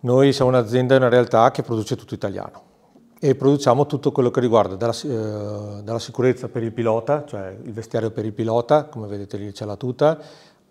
Noi siamo un'azienda e una realtà che produce tutto italiano e produciamo tutto quello che riguarda dalla, eh, dalla, sicurezza per il pilota, cioè il vestiario per il pilota, come vedete lì c'è la tuta,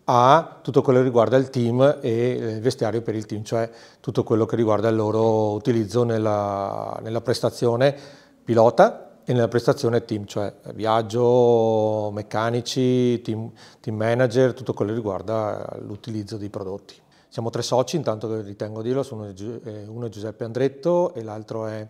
a tutto quello che riguarda il team e il vestiario per il team, cioè tutto quello che riguarda il loro utilizzo nella, nella prestazione pilota e nella prestazione team, cioè viaggio, meccanici, team, team manager, tutto quello che riguarda l'utilizzo dei prodotti. Siamo tre soci, intanto che ritengo dirlo, eh, uno è Giuseppe Andretto e l'altro è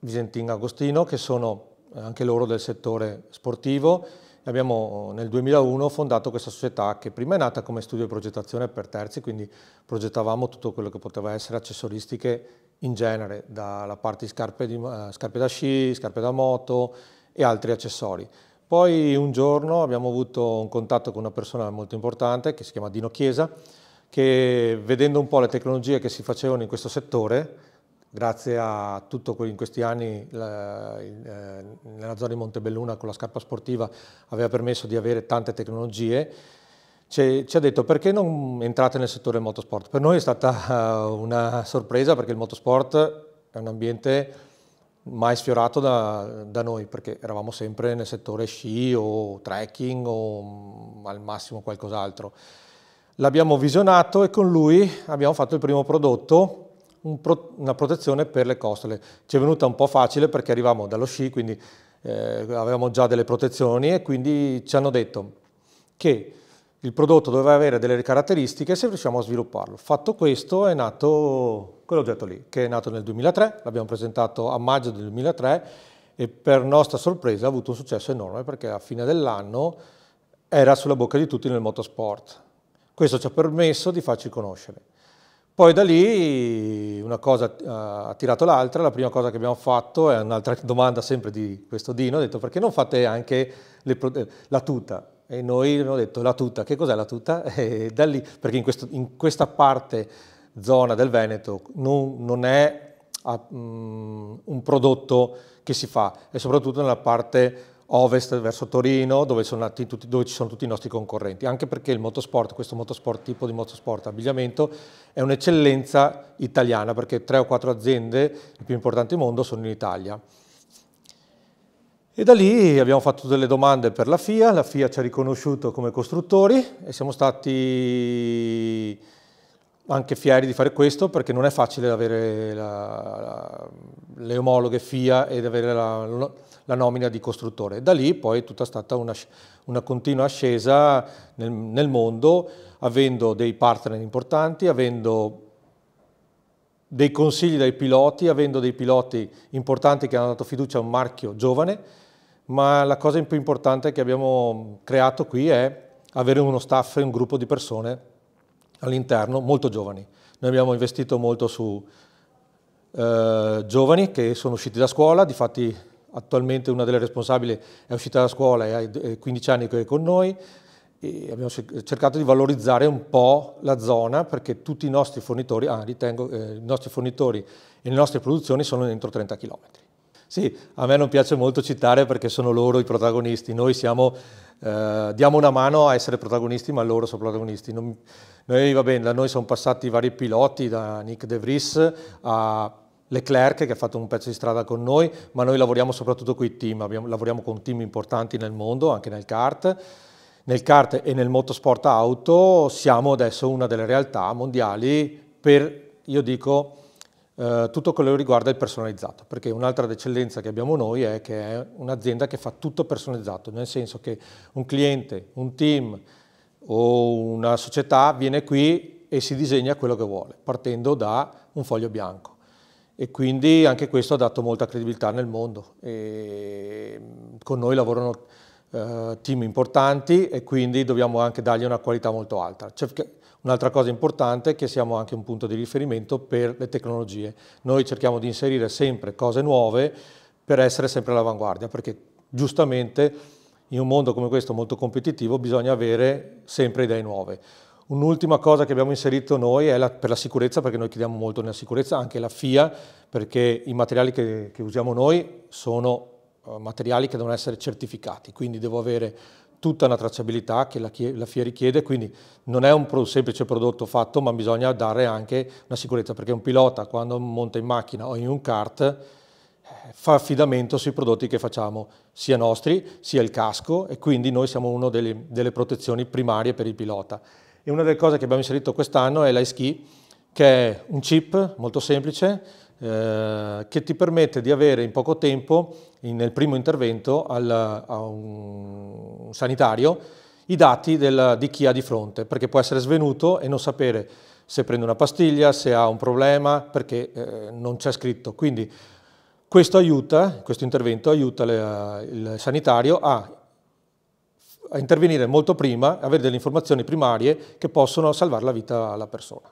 Visentin Agostino, che sono eh, anche loro del settore sportivo. Abbiamo nel 2001 fondato questa società che prima è nata come studio di progettazione per terzi, quindi progettavamo tutto quello che poteva essere accessoristiche in genere, dalla parte di scarpe, di, eh, scarpe da sci, scarpe da moto e altri accessori. Poi un giorno abbiamo avuto un contatto con una persona molto importante che si chiama Dino Chiesa, che vedendo un po' le tecnologie che si facevano in questo settore, grazie a tutto in questi anni la, in, eh, nella zona di Montebelluna con la scarpa sportiva aveva permesso di avere tante tecnologie, ci, ci ha detto perché non entrate nel settore del motorsport. Per noi è stata eh, una sorpresa perché il motorsport è un ambiente mai sfiorato da, da, noi perché eravamo sempre nel settore sci o trekking o mm, al massimo qualcos'altro l'abbiamo visionato e con lui abbiamo fatto il primo prodotto, un pro una protezione per le costole. Ci è venuta un po' facile perché arrivavamo dallo sci, quindi eh, avevamo già delle protezioni e quindi ci hanno detto che il prodotto doveva avere delle caratteristiche se riusciamo a svilupparlo. Fatto questo è nato quell'oggetto lì, che è nato nel 2003, l'abbiamo presentato a maggio del 2003 e per nostra sorpresa ha avuto un successo enorme perché a fine dell'anno era sulla bocca di tutti nel motorsport. Questo ci ha permesso di farci conoscere. Poi da lì una cosa ha tirato l'altra, la prima cosa che abbiamo fatto è un'altra domanda sempre di questo Dino, ha detto perché non fate anche le, la tuta? E noi abbiamo detto la tuta, che cos'è la tuta? E da lì, perché in, questo, in questa parte, zona del Veneto, non, non è a, ah, um, mm, un prodotto che si fa, e soprattutto nella parte ovest verso Torino, dove, nati, tutti, dove, ci sono tutti i nostri concorrenti, anche perché il motorsport, questo motorsport, tipo di motorsport abbigliamento, è un'eccellenza italiana, perché tre o quattro aziende, le più importanti al mondo, sono in Italia. E da lì abbiamo fatto delle domande per la FIA, la FIA ci ha riconosciuto come costruttori e siamo stati anche fieri di fare questo perché non è facile avere la, la, le omologhe FIA ed avere la, la nomina di costruttore. Da lì poi è tutta stata una, una continua ascesa nel, nel mondo, avendo dei partner importanti, avendo dei consigli dai piloti, avendo dei piloti importanti che hanno dato fiducia a un marchio giovane, ma la cosa più importante che abbiamo creato qui è avere uno staff e un gruppo di persone all'interno molto giovani. Noi abbiamo investito molto su eh, giovani che sono usciti da scuola, difatti attualmente una delle responsabili è uscita da scuola e ha 15 anni che è con noi, e abbiamo cercato di valorizzare un po' la zona perché tutti i nostri fornitori, ah, ritengo, eh, i nostri fornitori e le nostre produzioni sono dentro 30 km. Sì, a me non piace molto citare perché sono loro i protagonisti, noi siamo, eh, diamo una mano a essere protagonisti ma loro sono protagonisti. Non, noi, va bene, da noi sono passati vari piloti, da Nick De Vries a Leclerc che ha fatto un pezzo di strada con noi, ma noi lavoriamo soprattutto con i team, abbiamo, lavoriamo con team importanti nel mondo, anche nel kart. Nel kart e nel motorsport auto siamo adesso una delle realtà mondiali per, io dico, eh, tutto quello che riguarda il personalizzato, perché un'altra eccellenza che abbiamo noi è che è un'azienda che fa tutto personalizzato, nel senso che un cliente, un team o una società viene qui e si disegna quello che vuole, partendo da un foglio bianco e quindi anche questo ha dato molta credibilità nel mondo. E mm, con noi lavorano eh, team importanti e quindi dobbiamo anche dargli una qualità molto alta. Un'altra cosa importante è che siamo anche un punto di riferimento per le tecnologie. Noi cerchiamo di inserire sempre cose nuove per essere sempre all'avanguardia, perché giustamente in un mondo come questo molto competitivo bisogna avere sempre idee nuove. Un'ultima cosa che abbiamo inserito noi è la, per la sicurezza, perché noi chiediamo molto nella sicurezza, anche la FIA, perché i materiali che, che usiamo noi sono eh, materiali che devono essere certificati, quindi devo avere tutta una tracciabilità che la, la FIA richiede, quindi non è un pro, semplice prodotto fatto, ma bisogna dare anche una sicurezza, perché un pilota quando monta in macchina o in un kart eh, fa affidamento sui prodotti che facciamo, sia nostri, sia il casco, e quindi noi siamo una delle, delle protezioni primarie per il pilota e una delle cose che abbiamo inserito quest'anno è l'ISKI, che è un chip molto semplice eh, che ti permette di avere in poco tempo, in, nel primo intervento, al, a un, un sanitario i dati del, di chi ha di fronte, perché può essere svenuto e non sapere se prende una pastiglia, se ha un problema, perché eh, non c'è scritto. Quindi questo aiuta, questo intervento aiuta le, il sanitario a intervenire molto prima, avere delle informazioni primarie che possono salvare la vita alla persona.